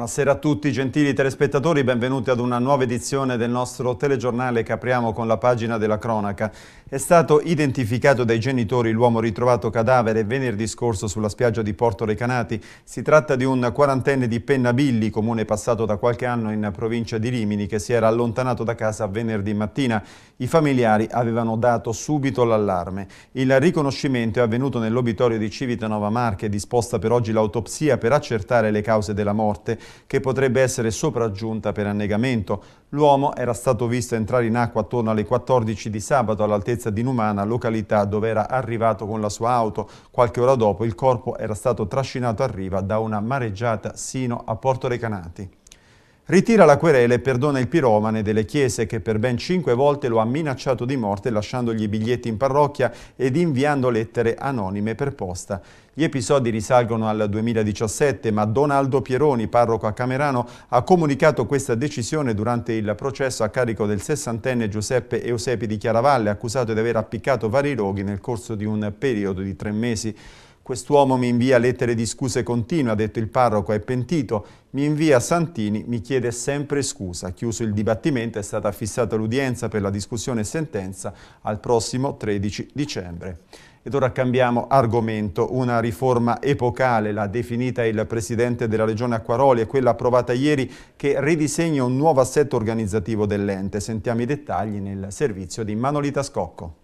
Buonasera a tutti gentili telespettatori, benvenuti ad una nuova edizione del nostro telegiornale che apriamo con la pagina della cronaca. È stato identificato dai genitori l'uomo ritrovato cadavere venerdì scorso sulla spiaggia di Porto Recanati. Si tratta di un quarantenne di Pennabilli, comune passato da qualche anno in provincia di Rimini, che si era allontanato da casa venerdì mattina. I familiari avevano dato subito l'allarme. Il riconoscimento è avvenuto nell'obitorio di Civitanova Marche, disposta per oggi l'autopsia per accertare le cause della morte che potrebbe essere sopraggiunta per annegamento. L'uomo era stato visto entrare in acqua attorno alle 14 di sabato all'altezza di Numana, località dove era arrivato con la sua auto. Qualche ora dopo il corpo era stato trascinato a riva da una mareggiata sino a Porto Recanati ritira la querela e perdona il piromane delle chiese che per ben cinque volte lo ha minacciato di morte lasciandogli biglietti in parrocchia ed inviando lettere anonime per posta. Gli episodi risalgono al 2017, ma Donaldo Pieroni, parroco a Camerano, ha comunicato questa decisione durante il processo a carico del sessantenne Giuseppe Eusepi di Chiaravalle, accusato di aver appiccato vari roghi nel corso di un periodo di tre mesi. Quest'uomo mi invia lettere di scuse continue, ha detto il parroco, è pentito, mi invia Santini, mi chiede sempre scusa. Chiuso il dibattimento è stata fissata l'udienza per la discussione e sentenza al prossimo 13 dicembre. Ed ora cambiamo argomento, una riforma epocale, l'ha definita il presidente della Regione Acquaroli, è quella approvata ieri che ridisegna un nuovo assetto organizzativo dell'ente. Sentiamo i dettagli nel servizio di Manolita Scocco.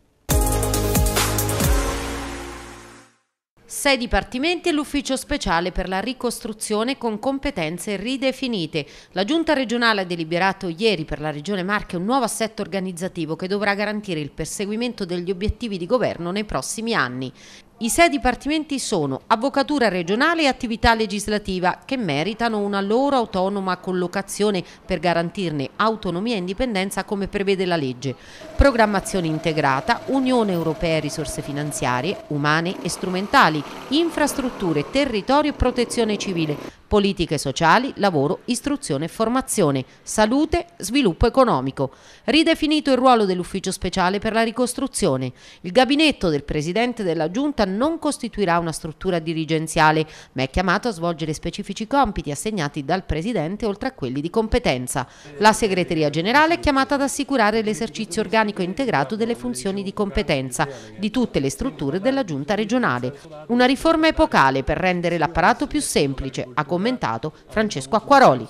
Sei dipartimenti e l'ufficio speciale per la ricostruzione con competenze ridefinite. La Giunta regionale ha deliberato ieri per la Regione Marche un nuovo assetto organizzativo che dovrà garantire il perseguimento degli obiettivi di governo nei prossimi anni. I sei dipartimenti sono Avvocatura regionale e Attività legislativa che meritano una loro autonoma collocazione per garantirne autonomia e indipendenza come prevede la legge. Programmazione integrata, Unione Europea e risorse finanziarie, umane e strumentali, infrastrutture, territorio e protezione civile, politiche sociali, lavoro, istruzione e formazione, salute, sviluppo economico. Ridefinito il ruolo dell'ufficio speciale per la ricostruzione. Il gabinetto del presidente della giunta non costituirà una struttura dirigenziale, ma è chiamato a svolgere specifici compiti assegnati dal presidente oltre a quelli di competenza. La segreteria generale è chiamata ad assicurare l'esercizio organico integrato delle funzioni di competenza di tutte le strutture della giunta regionale. Una riforma epocale per rendere l'apparato più semplice, a commentato Francesco Acquaroli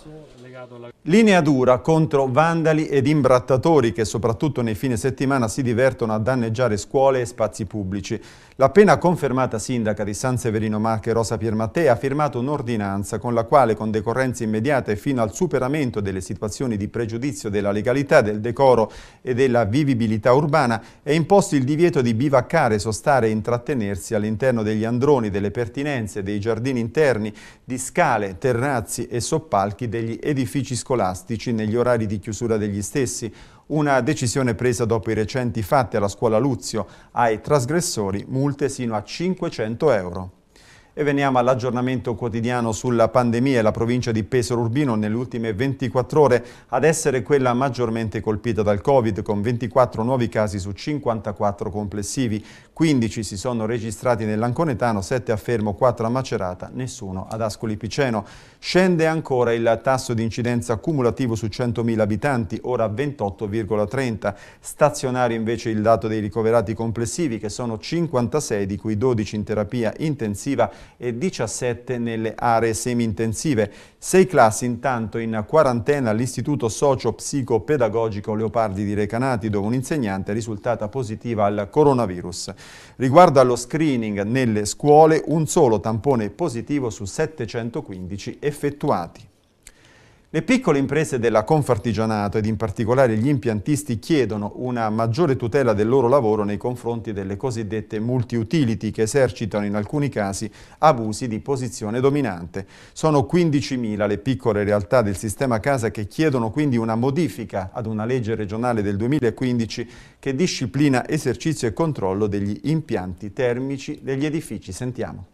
alla... Linea dura contro vandali ed imbrattatori che soprattutto nei fine settimana si divertono a danneggiare scuole e spazi pubblici. L'appena confermata sindaca di San Severino Marche Rosa Piermattei ha firmato un'ordinanza con la quale con decorrenze immediate fino al superamento delle situazioni di pregiudizio della legalità, del decoro e della vivibilità urbana è imposto il divieto di bivaccare, sostare e intrattenersi all'interno degli androni, delle pertinenze, dei giardini interni, di scale, terrazzi e soppalchi degli edifici uffici scolastici negli orari di chiusura degli stessi, una decisione presa dopo i recenti fatti alla scuola Luzio, ai trasgressori multe sino a 500 euro. E veniamo all'aggiornamento quotidiano sulla pandemia la provincia di Pesaro Urbino nelle ultime 24 ore ad essere quella maggiormente colpita dal Covid con 24 nuovi casi su 54 complessivi, 15 si sono registrati nell'Anconetano, 7 a Fermo, 4 a Macerata, nessuno ad Ascoli Piceno. Scende ancora il tasso di incidenza cumulativo su 100.000 abitanti, ora 28,30. Stazionario invece il dato dei ricoverati complessivi, che sono 56, di cui 12 in terapia intensiva e 17 nelle aree semi-intensive. Sei classi intanto in quarantena all'Istituto Socio-Psicopedagogico Leopardi di Recanati, dove un'insegnante è risultata positiva al coronavirus. Riguardo allo screening nelle scuole, un solo tampone positivo su 715 effettuati. Le piccole imprese della Confartigianato ed in particolare gli impiantisti chiedono una maggiore tutela del loro lavoro nei confronti delle cosiddette multi-utility che esercitano in alcuni casi abusi di posizione dominante. Sono 15.000 le piccole realtà del sistema casa che chiedono quindi una modifica ad una legge regionale del 2015 che disciplina esercizio e controllo degli impianti termici degli edifici. Sentiamo.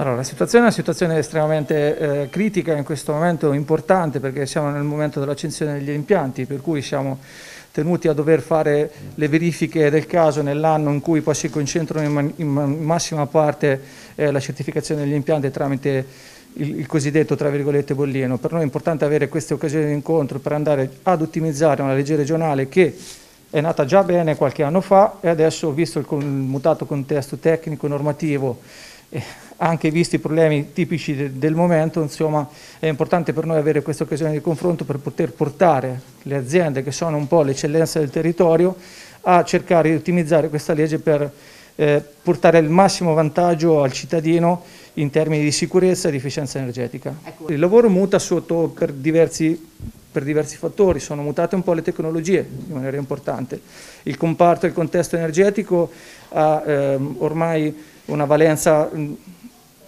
Allora, la situazione è una situazione estremamente eh, critica in questo momento, importante perché siamo nel momento dell'accensione degli impianti, per cui siamo tenuti a dover fare le verifiche del caso nell'anno in cui poi si concentrano in, in massima parte eh, la certificazione degli impianti tramite il, il, cosiddetto tra virgolette bollino. Per noi è importante avere queste occasioni di incontro per andare ad ottimizzare una legge regionale che è nata già bene qualche anno fa e adesso, visto il, il mutato contesto tecnico-normativo, eh, anche visti i problemi tipici de del momento, insomma, è importante per noi avere questa occasione di confronto per poter portare le aziende che sono un po' l'eccellenza del territorio a cercare di ottimizzare questa legge per eh, portare il massimo vantaggio al cittadino in termini di sicurezza e di efficienza energetica. Ecco. Il lavoro muta sotto per diversi per diversi fattori, sono mutate un po' le tecnologie in maniera importante. Il comparto, e il contesto energetico ha ehm, ormai una valenza mh,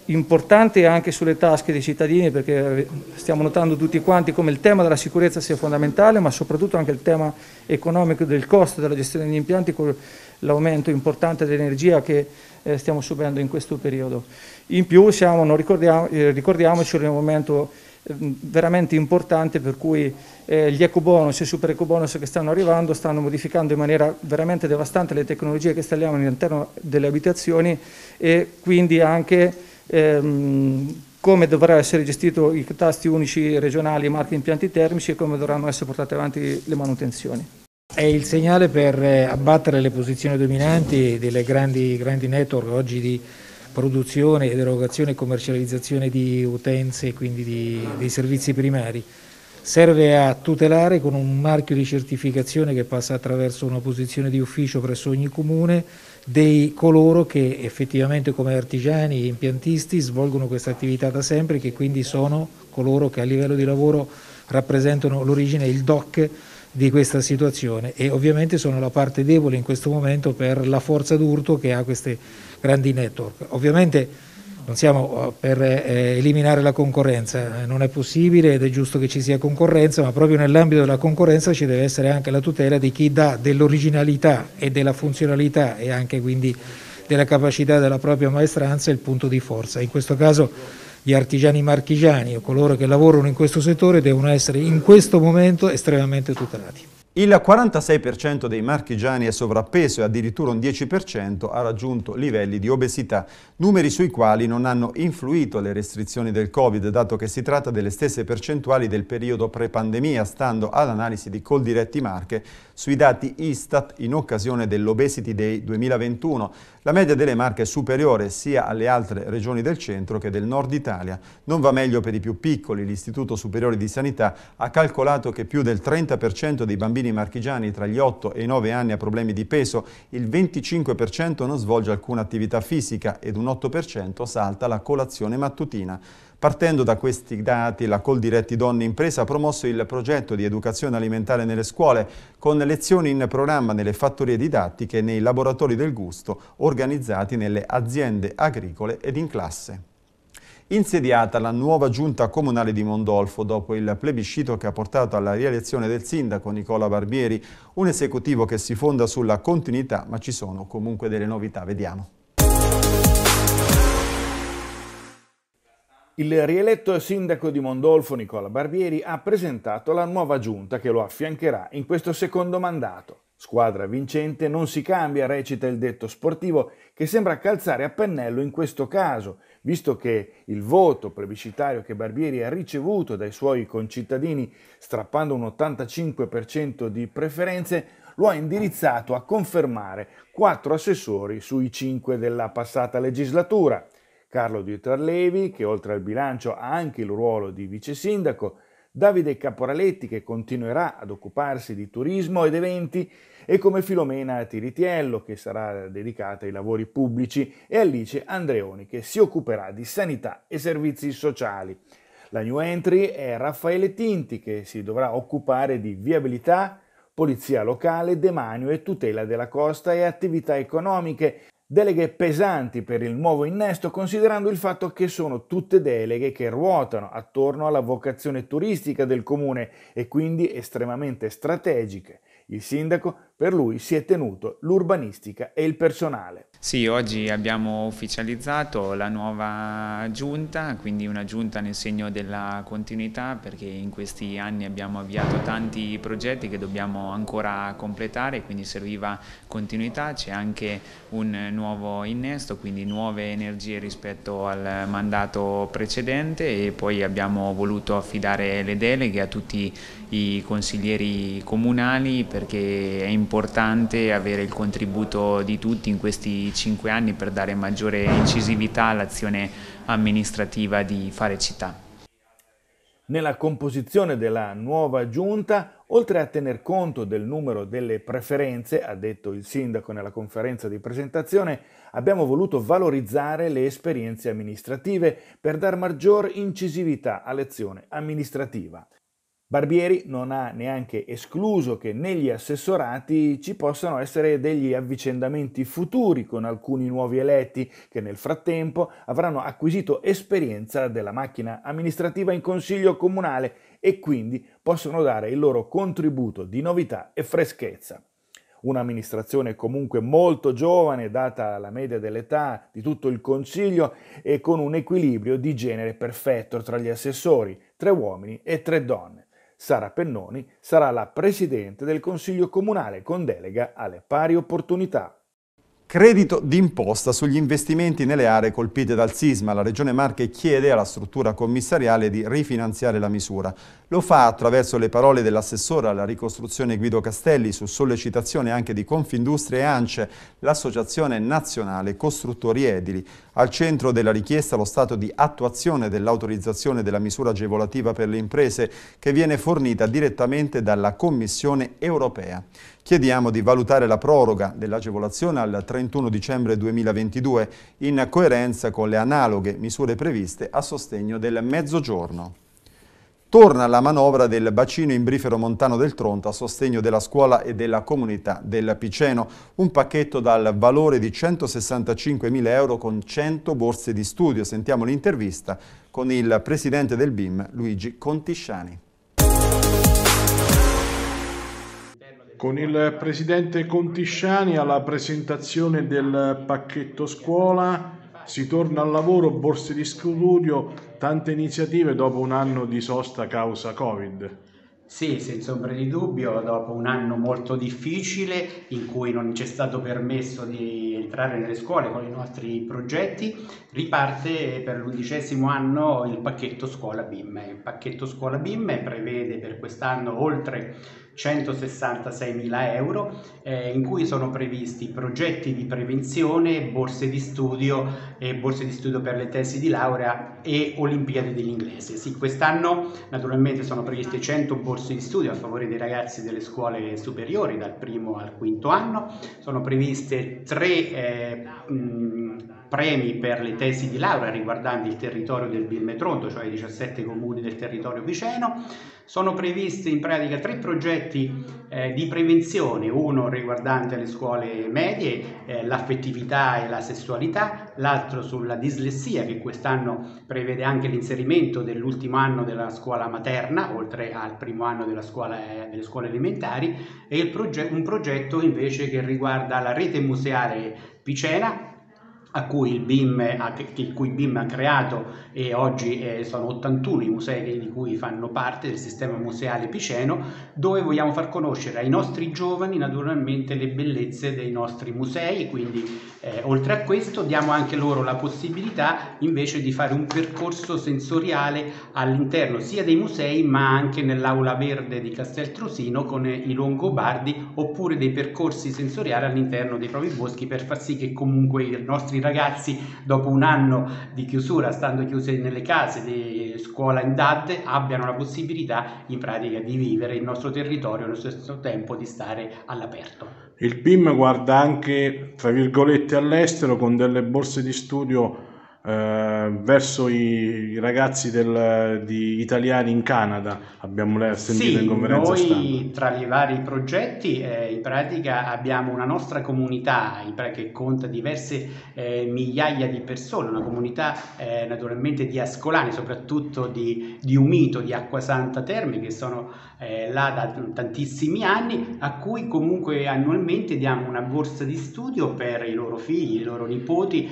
importante anche sulle tasche dei cittadini perché eh, stiamo notando tutti quanti come il tema della sicurezza sia fondamentale ma soprattutto anche il tema economico del costo della gestione degli impianti con l'aumento importante dell'energia che eh, stiamo subendo in questo periodo. In più siamo, non ricordiamo, eh, ricordiamoci in un momento eh, veramente importante per cui eh, gli ecobonus e i super ecobonus che stanno arrivando stanno modificando in maniera veramente devastante le tecnologie che installiamo all'interno delle abitazioni e quindi anche ehm, come dovrà essere gestito i tasti unici regionali e marchi impianti termici e come dovranno essere portate avanti le manutenzioni. È il segnale per eh, abbattere le posizioni dominanti delle grandi, grandi network oggi di produzione ed erogazione e commercializzazione di utenze quindi di, dei servizi primari. Serve a tutelare con un marchio di certificazione che passa attraverso una posizione di ufficio presso ogni comune dei coloro che effettivamente come artigiani e impiantisti svolgono questa attività da sempre, che quindi sono coloro che a livello di lavoro rappresentano l'origine, il DOC di questa situazione e ovviamente sono la parte debole in questo momento per la forza d'urto che ha queste grandi network. Ovviamente non siamo eh, per eh, eliminare la concorrenza, eh, non è possibile ed è giusto che ci sia concorrenza, ma proprio nell'ambito della concorrenza ci deve essere anche la tutela di chi dà dell'originalità e della funzionalità e anche quindi della capacità della propria maestranza il punto di forza. In questo caso gli artigiani marchigiani o coloro che lavorano in questo settore devono essere in questo momento estremamente tutelati. Il 46% dei marchigiani è sovrappeso e addirittura un 10% ha raggiunto livelli di obesità, numeri sui quali non hanno influito le restrizioni del Covid, dato che si tratta delle stesse percentuali del periodo pre-pandemia, stando all'analisi di Coldiretti Marche sui dati Istat in occasione dell'Obesity Day 2021. La media delle Marche è superiore sia alle altre regioni del centro che del nord Italia. Non va meglio per i più piccoli. L'Istituto Superiore di Sanità ha calcolato che più del 30% dei bambini bambini marchigiani tra gli 8 e i 9 anni ha problemi di peso, il 25% non svolge alcuna attività fisica ed un 8% salta la colazione mattutina. Partendo da questi dati, la Coldiretti Donne Impresa ha promosso il progetto di educazione alimentare nelle scuole, con lezioni in programma nelle fattorie didattiche e nei laboratori del gusto organizzati nelle aziende agricole ed in classe. Insediata la nuova giunta comunale di Mondolfo dopo il plebiscito che ha portato alla rielezione del sindaco Nicola Barbieri, un esecutivo che si fonda sulla continuità, ma ci sono comunque delle novità, vediamo. Il rieletto sindaco di Mondolfo Nicola Barbieri ha presentato la nuova giunta che lo affiancherà in questo secondo mandato. Squadra vincente non si cambia, recita il detto sportivo, che sembra calzare a pennello in questo caso, visto che il voto plebiscitario che Barbieri ha ricevuto dai suoi concittadini, strappando un 85% di preferenze, lo ha indirizzato a confermare quattro assessori sui cinque della passata legislatura. Carlo Dieter Levi, che oltre al bilancio ha anche il ruolo di vice sindaco, Davide Caporaletti che continuerà ad occuparsi di turismo ed eventi e come Filomena Tiritiello che sarà dedicata ai lavori pubblici e Alice Andreoni che si occuperà di sanità e servizi sociali. La new entry è Raffaele Tinti che si dovrà occupare di viabilità, polizia locale, demanio e tutela della costa e attività economiche Deleghe pesanti per il nuovo innesto considerando il fatto che sono tutte deleghe che ruotano attorno alla vocazione turistica del comune e quindi estremamente strategiche. Il sindaco per lui si è tenuto l'urbanistica e il personale. Sì, oggi abbiamo ufficializzato la nuova giunta, quindi una giunta nel segno della continuità perché in questi anni abbiamo avviato tanti progetti che dobbiamo ancora completare, quindi serviva continuità, c'è anche un nuovo innesto, quindi nuove energie rispetto al mandato precedente e poi abbiamo voluto affidare le deleghe a tutti i consiglieri comunali perché è importante importante avere il contributo di tutti in questi cinque anni per dare maggiore incisività all'azione amministrativa di Fare Città. Nella composizione della nuova giunta, oltre a tener conto del numero delle preferenze, ha detto il sindaco nella conferenza di presentazione, abbiamo voluto valorizzare le esperienze amministrative per dar maggior incisività all'azione amministrativa. Barbieri non ha neanche escluso che negli assessorati ci possano essere degli avvicendamenti futuri con alcuni nuovi eletti che nel frattempo avranno acquisito esperienza della macchina amministrativa in consiglio comunale e quindi possono dare il loro contributo di novità e freschezza. Un'amministrazione comunque molto giovane, data la media dell'età di tutto il Consiglio e con un equilibrio di genere perfetto tra gli assessori, tre uomini e tre donne. Sara Pennoni sarà la Presidente del Consiglio Comunale con delega alle pari opportunità. Credito d'imposta sugli investimenti nelle aree colpite dal sisma. La Regione Marche chiede alla struttura commissariale di rifinanziare la misura. Lo fa attraverso le parole dell'assessore alla ricostruzione Guido Castelli su sollecitazione anche di Confindustria e ANCE, l'Associazione Nazionale Costruttori Edili. Al centro della richiesta lo stato di attuazione dell'autorizzazione della misura agevolativa per le imprese che viene fornita direttamente dalla Commissione europea. Chiediamo di valutare la proroga dell'agevolazione al 31 dicembre 2022 in coerenza con le analoghe misure previste a sostegno del Mezzogiorno. Torna la manovra del bacino imbrifero montano del Tronto a sostegno della scuola e della comunità del Piceno, un pacchetto dal valore di 165.000 euro con 100 borse di studio. Sentiamo l'intervista con il presidente del BIM, Luigi Contisciani. con il presidente Contisciani alla presentazione del pacchetto scuola, si torna al lavoro, borse di studio, tante iniziative dopo un anno di sosta causa Covid. Sì, senza ombra di dubbio, dopo un anno molto difficile in cui non ci è stato permesso di entrare nelle scuole con i nostri progetti, riparte per l'undicesimo anno il pacchetto scuola BIM. Il pacchetto scuola BIM prevede per quest'anno oltre 166 mila euro eh, in cui sono previsti progetti di prevenzione, borse di studio e eh, borse di studio per le tesi di laurea e Olimpiadi dell'inglese. Sì, quest'anno naturalmente sono previste 100 borse di studio a favore dei ragazzi delle scuole superiori dal primo al quinto anno, sono previste tre eh, mh, premi per le tesi di laurea riguardanti il territorio del Birmetronto, cioè i 17 comuni del territorio vicino. Sono previsti in pratica tre progetti eh, di prevenzione, uno riguardante le scuole medie, eh, l'affettività e la sessualità, l'altro sulla dislessia che quest'anno prevede anche l'inserimento dell'ultimo anno della scuola materna, oltre al primo anno scuola, eh, delle scuole elementari, e proget- un progetto invece che riguarda la rete museale Picena a cui BIM ha, il cui BIM ha creato e oggi eh, sono 81 i musei di cui fanno parte del sistema museale piceno, dove vogliamo far conoscere ai nostri giovani naturalmente le bellezze dei nostri musei, quindi eh, oltre a questo diamo anche loro la possibilità invece di fare un percorso sensoriale all'interno sia dei musei ma anche nell'aula verde di Casteltrosino con i longobardi oppure dei percorsi sensoriali all'interno dei propri boschi per far sì che comunque i nostri ragazzi dopo un anno di chiusura, stando chiuse nelle case di scuola in DAD, abbiano la possibilità in pratica di vivere il nostro territorio e allo stesso tempo di stare all'aperto. Il PIM guarda anche, tra virgolette, all'estero con delle borse di studio eh, verso i ragazzi del, di italiani in Canada, abbiamo sentito sì, in conferenza noi, stampa. tra i vari progetti eh, in pratica abbiamo una nostra comunità che conta diverse eh, migliaia di persone, una comunità eh, naturalmente di ascolani, soprattutto di, di Umito, di Acquasanta Terme che sono eh, là da tantissimi anni, a cui comunque annualmente diamo una borsa di studio per i loro figli, i loro nipoti,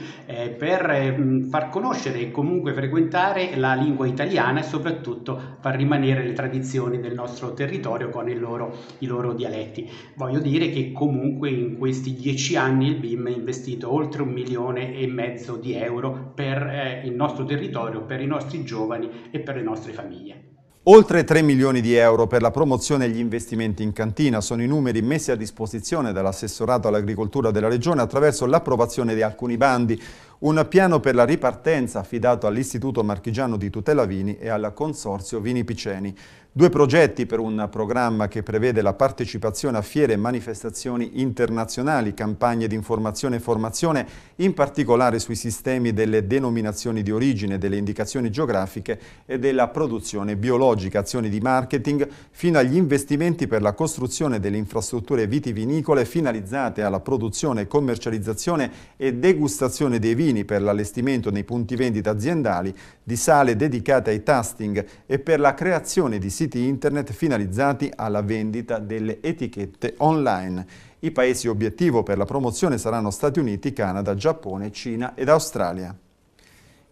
per ehm, far conoscere e comunque frequentare la lingua italiana e soprattutto far rimanere le tradizioni del nostro territorio con loro, i loro dialetti. Voglio dire che comunque in questi dieci anni il BIM ha investito oltre un milione e mezzo di euro per eh, il nostro territorio, per i nostri giovani e per le nostre famiglie. Oltre 3 milioni di euro per la promozione e gli investimenti in cantina sono i numeri messi a disposizione dall'assessorato all'agricoltura della Regione attraverso l'approvazione di alcuni bandi. Un piano per la ripartenza affidato all'Istituto Marchigiano di Tutela Vini e al Consorzio Vini Piceni. Due progetti per un programma che prevede la partecipazione a fiere e manifestazioni internazionali, campagne di informazione e formazione, in particolare sui sistemi delle denominazioni di origine, delle indicazioni geografiche e della produzione biologica, azioni di marketing, fino agli investimenti per la costruzione delle infrastrutture vitivinicole finalizzate alla produzione, commercializzazione e degustazione dei vini magazzini per l'allestimento nei punti vendita aziendali, di sale dedicate ai tasting e per la creazione di siti internet finalizzati alla vendita delle etichette online. I paesi obiettivo per la promozione saranno Stati Uniti, Canada, Giappone, Cina ed Australia.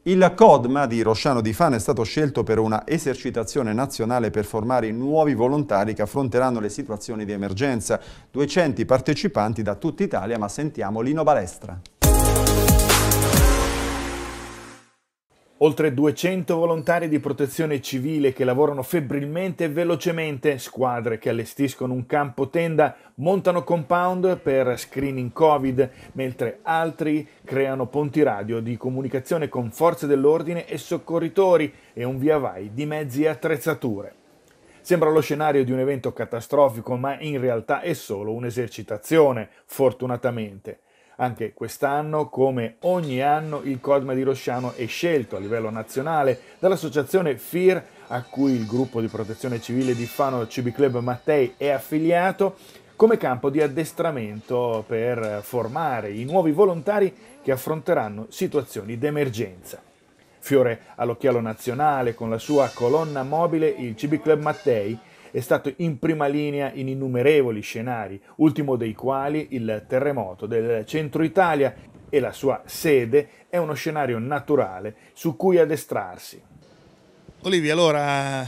Il CODMA di Rosciano di Fano è stato scelto per una esercitazione nazionale per formare i nuovi volontari che affronteranno le situazioni di emergenza. 200 partecipanti da tutta Italia, ma sentiamo Lino Balestra. Oltre 200 volontari di protezione civile che lavorano febbrilmente e velocemente, squadre che allestiscono un campo tenda, montano compound per screening Covid, mentre altri creano ponti radio di comunicazione con forze dell'ordine e soccorritori e un via vai di mezzi e attrezzature. Sembra lo scenario di un evento catastrofico, ma in realtà è solo un'esercitazione, fortunatamente. Anche quest'anno, come ogni anno, il Codma di Rosciano è scelto a livello nazionale dall'associazione FIR, a cui il gruppo di protezione civile di Fano CB Club Mattei è affiliato, come campo di addestramento per formare i nuovi volontari che affronteranno situazioni d'emergenza. Fiore all'occhiello nazionale con la sua colonna mobile, il CB Club Mattei, è stato in prima linea in innumerevoli scenari, ultimo dei quali il terremoto del centro Italia e la sua sede è uno scenario naturale su cui addestrarsi. Olivia, allora eh,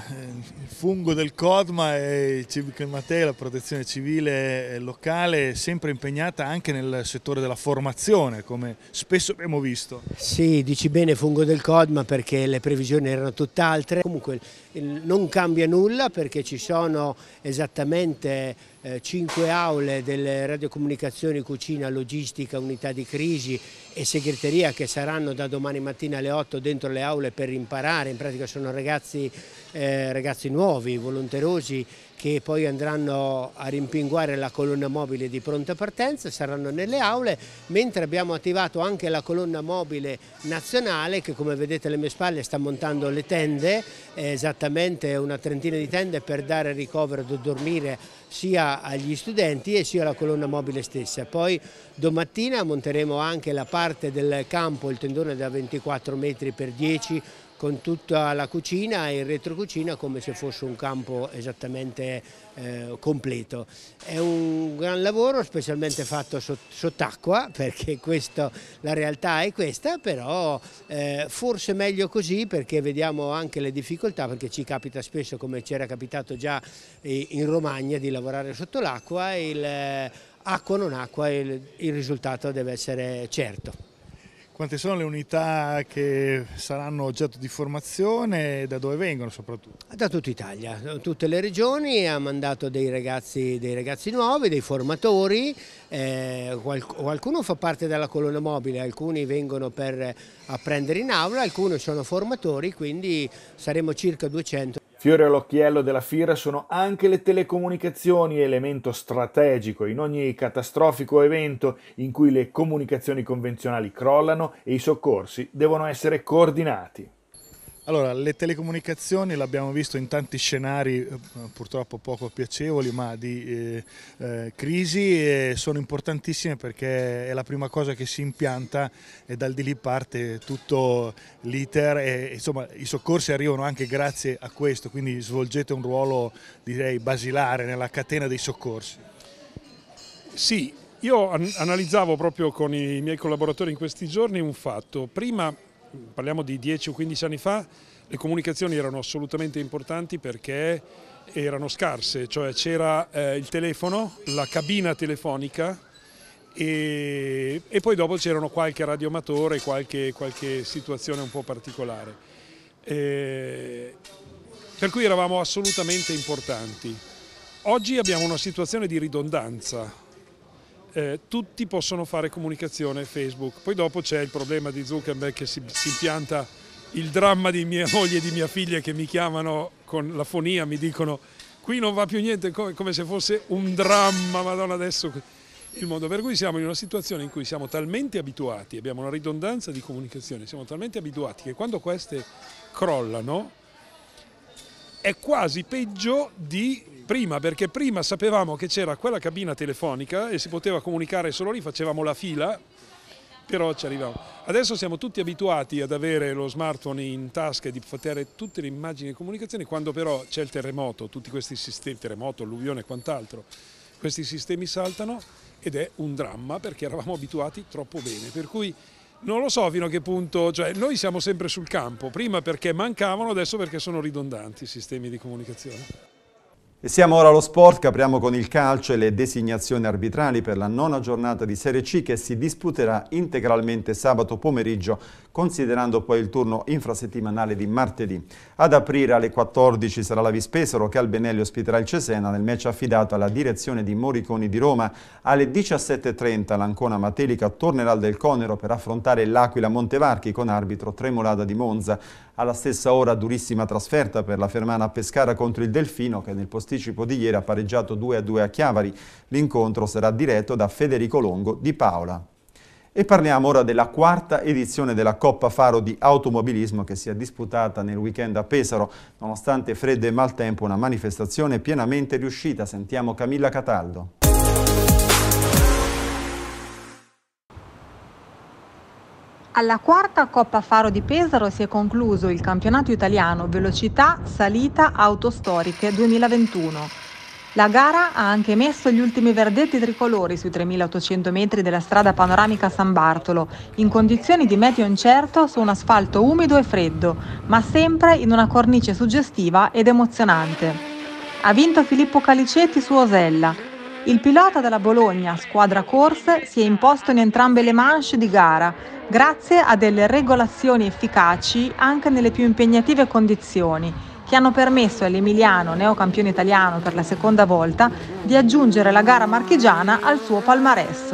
il fungo del Codma e il Civic Matteo, la protezione civile locale, è sempre impegnata anche nel settore della formazione, come spesso abbiamo visto. Sì, dici bene fungo del Codma perché le previsioni erano tutt'altre. Comunque non cambia nulla perché ci sono esattamente eh, cinque aule delle radiocomunicazioni, cucina, logistica, unità di crisi e segreteria che saranno da domani mattina alle 8 dentro le aule per imparare, in pratica sono ragazzi eh, ragazzi nuovi, volonterosi che poi andranno a rimpinguare la colonna mobile di pronta partenza, saranno nelle aule, mentre abbiamo attivato anche la colonna mobile nazionale che come vedete alle mie spalle sta montando le tende, esattamente una trentina di tende per dare ricovero da dormire sia agli studenti e sia alla colonna mobile stessa. Poi domattina monteremo anche la parte del campo, il tendone da 24 metri per 10 con tutta la cucina e il retrocucina come se fosse un campo esattamente eh, completo. È un gran lavoro specialmente fatto sott'acqua perché questo, la realtà è questa, però eh, forse meglio così perché vediamo anche le difficoltà perché ci capita spesso come c'era capitato già eh, in Romagna di lavorare sotto l'acqua, eh, acqua o non acqua il, il risultato deve essere certo. Quante sono le unità che saranno oggetto di formazione e da dove vengono soprattutto? Da tutta Italia, tutte le regioni, ha mandato dei ragazzi, dei ragazzi nuovi, dei formatori, eh, qualcuno fa parte della colonna mobile, alcuni vengono per apprendere in aula, alcuni sono formatori, quindi saremo circa 200. Fiore all'occhiello della fiera sono anche le telecomunicazioni, elemento strategico in ogni catastrofico evento in cui le comunicazioni convenzionali crollano e i soccorsi devono essere coordinati. Allora, le telecomunicazioni l'abbiamo visto in tanti scenari eh, purtroppo poco piacevoli ma di eh, eh, crisi e sono importantissime perché è la prima cosa che si impianta e dal di lì parte tutto l'iter e insomma i soccorsi arrivano anche grazie a questo, quindi svolgete un ruolo direi basilare nella catena dei soccorsi. Sì, io analizzavo proprio con i miei collaboratori in questi giorni un fatto, prima parliamo di 10 o 15 anni fa, le comunicazioni erano assolutamente importanti perché erano scarse, cioè c'era eh, il telefono, la cabina telefonica e, e poi dopo c'erano qualche radioamatore, qualche, qualche situazione un po' particolare. Eh, per cui eravamo assolutamente importanti. Oggi abbiamo una situazione di ridondanza, eh, tutti possono fare comunicazione Facebook. Poi dopo c'è il problema di Zuckerberg che si, si impianta il dramma di mia moglie e di mia figlia che mi chiamano con la fonia, mi dicono qui non va più niente, come, come se fosse un dramma, madonna adesso il mondo. Per cui siamo in una situazione in cui siamo talmente abituati, abbiamo una ridondanza di comunicazione, siamo talmente abituati che quando queste crollano è quasi peggio di prima, perché prima sapevamo che c'era quella cabina telefonica e si poteva comunicare solo lì, facevamo la fila, però ci arrivavamo. Adesso siamo tutti abituati ad avere lo smartphone in tasca e di poter tutte le immagini e comunicazioni, quando però c'è il terremoto, tutti questi sistemi, terremoto, alluvione e quant'altro, questi sistemi saltano ed è un dramma perché eravamo abituati troppo bene. Per cui non lo so fino a che punto, cioè noi siamo sempre sul campo, prima perché mancavano, adesso perché sono ridondanti i sistemi di comunicazione. E siamo ora allo sport, che apriamo con il calcio e le designazioni arbitrali per la nona giornata di Serie C che si disputerà integralmente sabato pomeriggio considerando poi il turno infrasettimanale di martedì. Ad aprire alle 14 sarà la Vispesaro che al Benelli ospiterà il Cesena nel match affidato alla direzione di Moriconi di Roma. Alle 17.30 l'Ancona Matelica tornerà al Del Conero per affrontare l'Aquila Montevarchi con arbitro Tremolada di Monza. Alla stessa ora durissima trasferta per la Fermana a Pescara contro il Delfino che nel posticipo di ieri ha pareggiato 2-2 a Chiavari. L'incontro sarà diretto da Federico Longo di Paola. E parliamo ora della quarta edizione della Coppa Faro di automobilismo che si è disputata nel weekend a Pesaro. Nonostante freddo e maltempo, una manifestazione pienamente riuscita. Sentiamo Camilla Cataldo. Alla quarta Coppa Faro di Pesaro si è concluso il campionato italiano Velocità Salita Autostoriche 2021. La gara ha anche messo gli ultimi verdetti tricolori sui 3.800 metri della strada panoramica San Bartolo, in condizioni di meteo incerto su un asfalto umido e freddo, ma sempre in una cornice suggestiva ed emozionante. Ha vinto Filippo Calicetti su Osella. Il pilota della Bologna, squadra corse, si è imposto in entrambe le manche di gara, grazie a delle regolazioni efficaci anche nelle più impegnative condizioni che hanno permesso all'Emiliano, neocampione italiano per la seconda volta, di aggiungere la gara marchigiana al suo palmarès.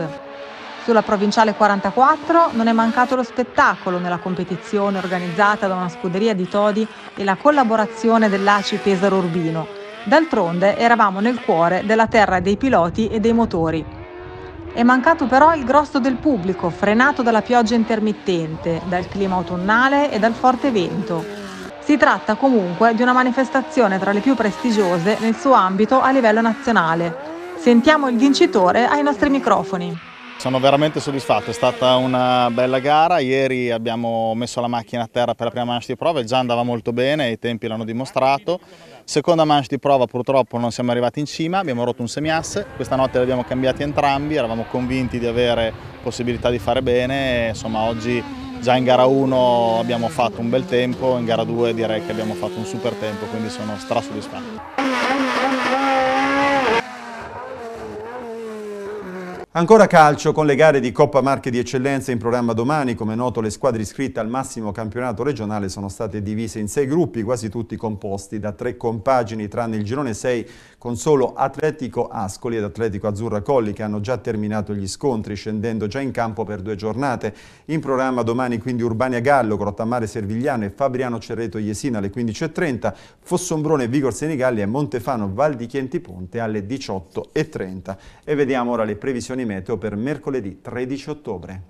Sulla provinciale 44 non è mancato lo spettacolo nella competizione organizzata da una scuderia di Todi e la collaborazione dell'ACI Pesaro Urbino. D'altronde eravamo nel cuore della terra dei piloti e dei motori. È mancato però il grosso del pubblico, frenato dalla pioggia intermittente, dal clima autunnale e dal forte vento. Si tratta comunque di una manifestazione tra le più prestigiose nel suo ambito a livello nazionale. Sentiamo il vincitore ai nostri microfoni. Sono veramente soddisfatto, è stata una bella gara, ieri abbiamo messo la macchina a terra per la prima mancia di prova e già andava molto bene, i tempi l'hanno dimostrato. Seconda mancia di prova purtroppo non siamo arrivati in cima, abbiamo rotto un semiasse, questa notte l'abbiamo cambiati entrambi, eravamo convinti di avere possibilità di fare bene insomma oggi Già in gara 1 abbiamo fatto un bel tempo, in gara 2 direi che abbiamo fatto un super tempo, quindi sono strasoddisfatto. Ancora calcio con le gare di Coppa Marche di Eccellenza in programma domani. Come noto le squadre iscritte al massimo campionato regionale sono state divise in sei gruppi, quasi tutti composti da tre compagini, tranne il girone 6 con solo Atletico Ascoli ed Atletico Azzurra Colli che hanno già terminato gli scontri scendendo già in campo per due giornate. In programma domani quindi Urbania Gallo, Grottamare Servigliano e Fabriano Cerreto Iesina alle 15.30, Fossombrone Vigor Senigalli e Montefano Val di Chienti Ponte alle 18.30. E vediamo ora le previsioni meteo per mercoledì 13 ottobre.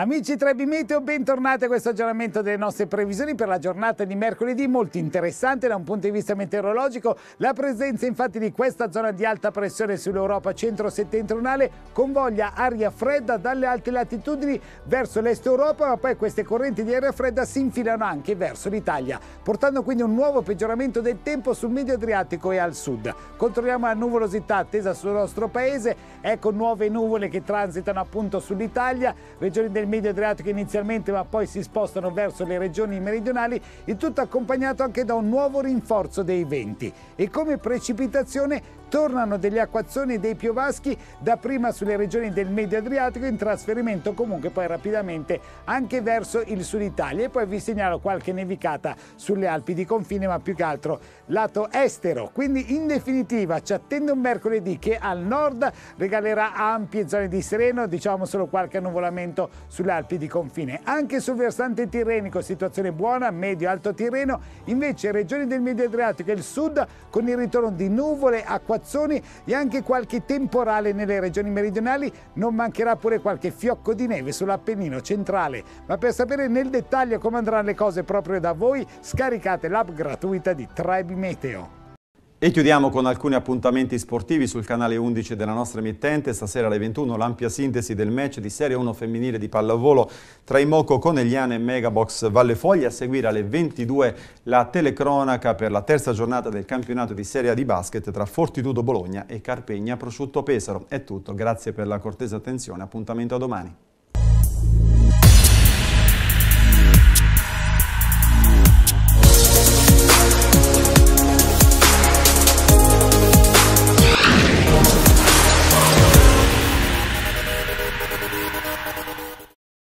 Amici Trebi Meteo, bentornati a questo aggiornamento delle nostre previsioni per la giornata di mercoledì, molto interessante da un punto di vista meteorologico. La presenza infatti di questa zona di alta pressione sull'Europa centro-settentrionale convoglia aria fredda dalle alte latitudini verso l'est Europa, ma poi queste correnti di aria fredda si infilano anche verso l'Italia, portando quindi un nuovo peggioramento del tempo sul medio Adriatico e al sud. Controlliamo la nuvolosità attesa sul nostro paese, ecco nuove nuvole che transitano appunto sull'Italia, regioni del Medio Adriatico inizialmente ma poi si spostano verso le regioni meridionali, il tutto accompagnato anche da un nuovo rinforzo dei venti e come precipitazione Tornano degli acquazzoni e dei piovaschi dapprima sulle regioni del Medio Adriatico in trasferimento comunque poi rapidamente anche verso il sud Italia e poi vi segnalo qualche nevicata sulle Alpi di confine ma più che altro lato estero. Quindi in definitiva ci attende un mercoledì che al nord regalerà ampie zone di sereno, diciamo solo qualche annuvolamento sulle Alpi di confine. Anche sul versante tirrenico situazione buona, medio-alto Tirreno, invece regioni del Medio Adriatico e il sud con il ritorno di nuvole acquazzoni sguazzoni e anche qualche temporale nelle regioni meridionali, non mancherà pure qualche fiocco di neve sull'Appennino centrale. Ma per sapere nel dettaglio come andranno le cose proprio da voi, scaricate l'app gratuita di Trebi Meteo. E chiudiamo con alcuni appuntamenti sportivi sul canale 11 della nostra emittente. Stasera alle 21 l'ampia sintesi del match di Serie 1 femminile di pallavolo tra i Moco Conegliano e Megabox Valle Foglia. A seguire alle 22 la telecronaca per la terza giornata del campionato di Serie A di basket tra Fortitudo Bologna e Carpegna Prosciutto Pesaro. È tutto, grazie per la cortesa attenzione. Appuntamento a domani.